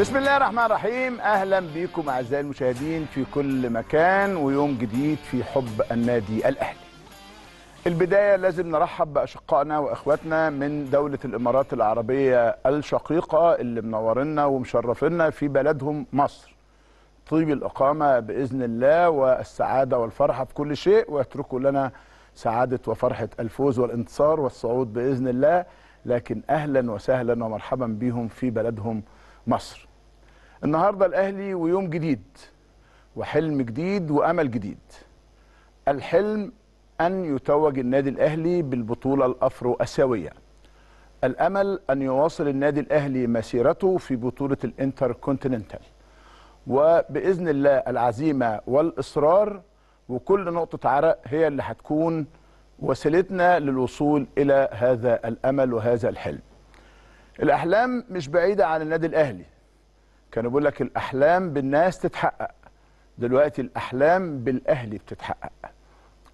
بسم الله الرحمن الرحيم اهلا بكم اعزائي المشاهدين في كل مكان ويوم جديد في حب النادي الاهلي البدايه لازم نرحب باشقائنا واخواتنا من دوله الامارات العربيه الشقيقه اللي منورنا ومشرفنا في بلدهم مصر طيب الاقامه باذن الله والسعاده والفرحه في كل شيء ويتركوا لنا سعاده وفرحه الفوز والانتصار والصعود باذن الله لكن اهلا وسهلا ومرحبا بهم في بلدهم مصر النهارده الاهلي ويوم جديد وحلم جديد وامل جديد الحلم ان يتوج النادي الاهلي بالبطوله الافرو اسيويه الامل ان يواصل النادي الاهلي مسيرته في بطوله الانتر كونتيننتال وباذن الله العزيمه والاصرار وكل نقطه عرق هي اللي هتكون وسيلتنا للوصول الى هذا الامل وهذا الحلم الاحلام مش بعيده عن النادي الاهلي كانوا بيقول لك الاحلام بالناس تتحقق دلوقتي الاحلام بالاهلي بتتحقق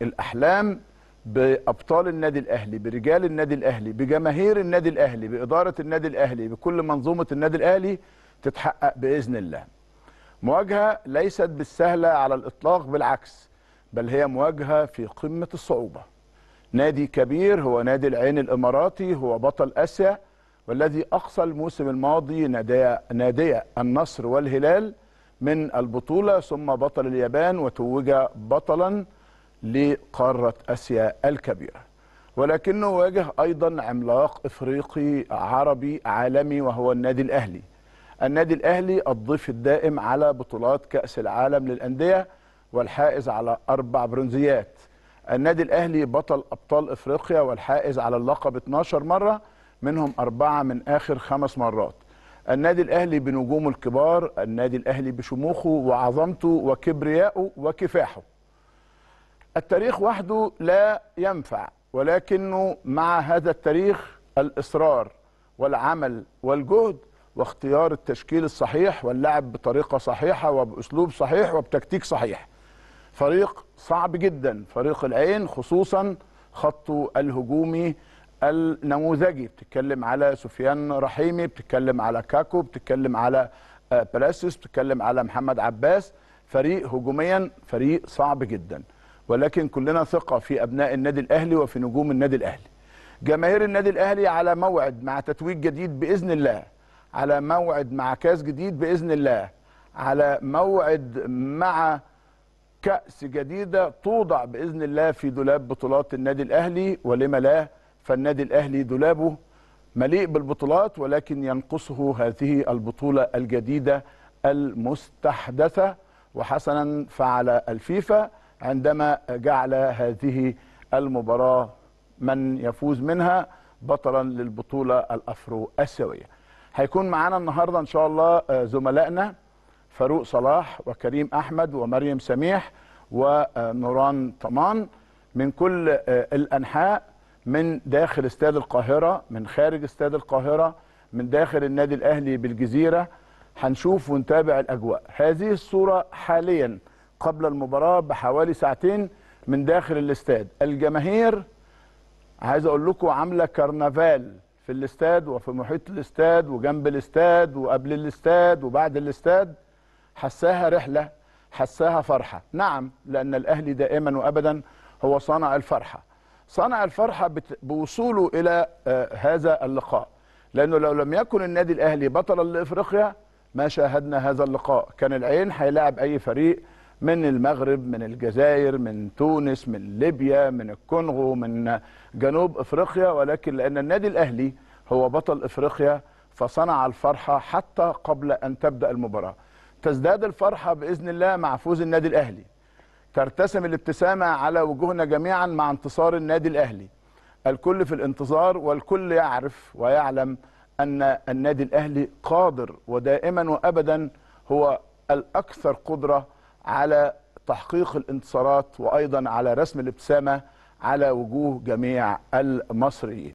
الاحلام بابطال النادي الاهلي برجال النادي الاهلي بجماهير النادي الاهلي باداره النادي الاهلي بكل منظومه النادي الاهلي تتحقق باذن الله مواجهه ليست بالسهله على الاطلاق بالعكس بل هي مواجهه في قمه الصعوبه نادي كبير هو نادي العين الاماراتي هو بطل اسيا والذي أقصى الموسم الماضي نادية, نادية النصر والهلال من البطولة ثم بطل اليابان وتوج بطلا لقارة آسيا الكبيرة ولكنه واجه أيضا عملاق إفريقي عربي عالمي وهو النادي الأهلي النادي الأهلي الضيف الدائم على بطولات كأس العالم للأندية والحائز على أربع برونزيات النادي الأهلي بطل أبطال إفريقيا والحائز على اللقب 12 مرة منهم أربعة من آخر خمس مرات النادي الأهلي بنجومه الكبار النادي الأهلي بشموخه وعظمته وكبريائه وكفاحه التاريخ وحده لا ينفع ولكنه مع هذا التاريخ الإصرار والعمل والجهد واختيار التشكيل الصحيح واللعب بطريقة صحيحة وبأسلوب صحيح وبتكتيك صحيح فريق صعب جدا فريق العين خصوصا خطه الهجومي النموذجي بتتكلم على سفيان رحيمي بتتكلم على كاكو بتتكلم على آه، براسيس بتتكلم على محمد عباس فريق هجوميا فريق صعب جدا ولكن كلنا ثقة في أبناء النادي الأهلي وفي نجوم النادي الأهلي جماهير النادي الأهلي على موعد مع تتويج جديد بإذن الله على موعد مع كاس جديد بإذن الله على موعد مع كأس جديدة توضع بإذن الله في دولاب بطولات النادي الأهلي ولما لا فالنادي الأهلي دولابه مليء بالبطولات ولكن ينقصه هذه البطولة الجديدة المستحدثة وحسنا فعل الفيفا عندما جعل هذه المباراة من يفوز منها بطلا للبطولة الأفرو آسيوية هيكون معانا النهاردة إن شاء الله آه، زملائنا فاروق صلاح وكريم أحمد ومريم سميح ونوران طمان من كل آه، الأنحاء من داخل استاد القاهرة من خارج استاد القاهرة من داخل النادي الأهلي بالجزيرة هنشوف ونتابع الأجواء هذه الصورة حاليا قبل المباراة بحوالي ساعتين من داخل الاستاد الجماهير عايز أقول لكم عاملة كرنفال في الاستاد وفي محيط الاستاد وجنب الاستاد وقبل الاستاد وبعد الاستاد حساها رحلة حساها فرحة نعم لأن الأهلي دائما وأبدا هو صانع الفرحة صنع الفرحه بوصوله الى آه، هذا اللقاء لانه لو لم يكن النادي الاهلي بطلا لافريقيا ما شاهدنا هذا اللقاء كان العين هيلاعب اي فريق من المغرب من الجزائر من تونس من ليبيا من الكونغو من جنوب افريقيا ولكن لان النادي الاهلي هو بطل افريقيا فصنع الفرحه حتى قبل ان تبدا المباراه تزداد الفرحه باذن الله مع فوز النادي الاهلي ترتسم الابتسامة على وجوهنا جميعا مع انتصار النادي الأهلي الكل في الانتظار والكل يعرف ويعلم أن النادي الأهلي قادر ودائما وأبدا هو الأكثر قدرة على تحقيق الانتصارات وأيضا على رسم الابتسامة على وجوه جميع المصريين